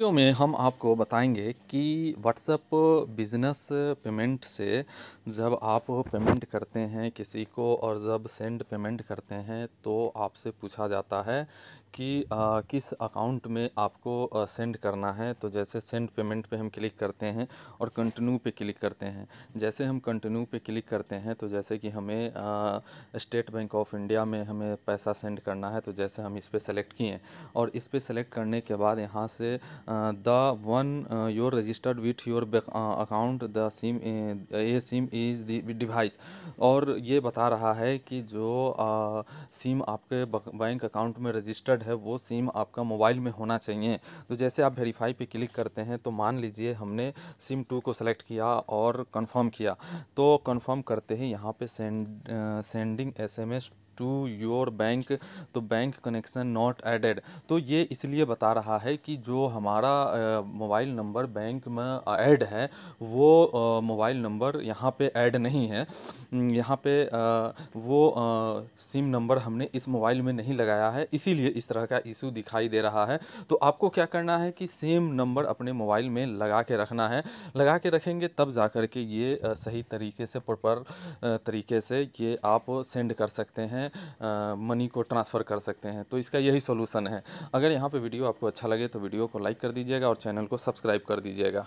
video में हम आपको बताएंगे कि WhatsApp बिज़नेस पेमेंट से जब आप पेमेंट करते हैं किसी को और जब सेंड पेमेंट करते हैं तो आपसे पूछा जाता है कि आ, किस अकाउंट में आपको आ, सेंड करना है तो जैसे सेंड पेमेंट पे हम क्लिक करते हैं और कंटिन्यू पे क्लिक करते हैं जैसे हम कंटिन्यू पे क्लिक करते हैं तो जैसे कि हमें स्टेट बैंक ऑफ इंडिया में हमें पैसा सेंड करना है तो जैसे हम इस पर सेलेक्ट किए और इस पर सेलेक्ट करने के बाद यहाँ से the one your registered with your account the SIM a SIM is the device और ये बता रहा है कि जो सिम uh, आपके बैंक अकाउंट में रजिस्टर्ड है वो सिम आपका मोबाइल में होना चाहिए तो जैसे आप वेरीफाई पे क्लिक करते हैं तो मान लीजिए हमने सिम टू को सेलेक्ट किया और कंफर्म किया तो कंफर्म करते ही यहाँ पे send sending S M S to your bank तो बैंक कनेक्शन नॉट एडेड तो ये इसलिए बता रहा है कि जो हमारा मोबाइल नंबर बैंक में ऐड है वो मोबाइल नंबर यहाँ पे ऐड नहीं है यहाँ पे आ, वो आ, सिम नंबर हमने इस मोबाइल में नहीं लगाया है इसीलिए इस तरह का इशू दिखाई दे रहा है तो आपको क्या करना है कि सेम नंबर अपने मोबाइल में लगा के रखना है लगा के रखेंगे तब जा कर के ये सही तरीके से प्रॉपर तरीके से ये आप सेंड कर सकते हैं मनी को ट्रांसफ़र कर सकते हैं तो इसका यही सोलूसन है अगर यहाँ पर वीडियो आपको अच्छा लगे तो वीडियो को लाइक कर दीजिएगा और चैनल को सब्सक्राइब कर दीजिएगा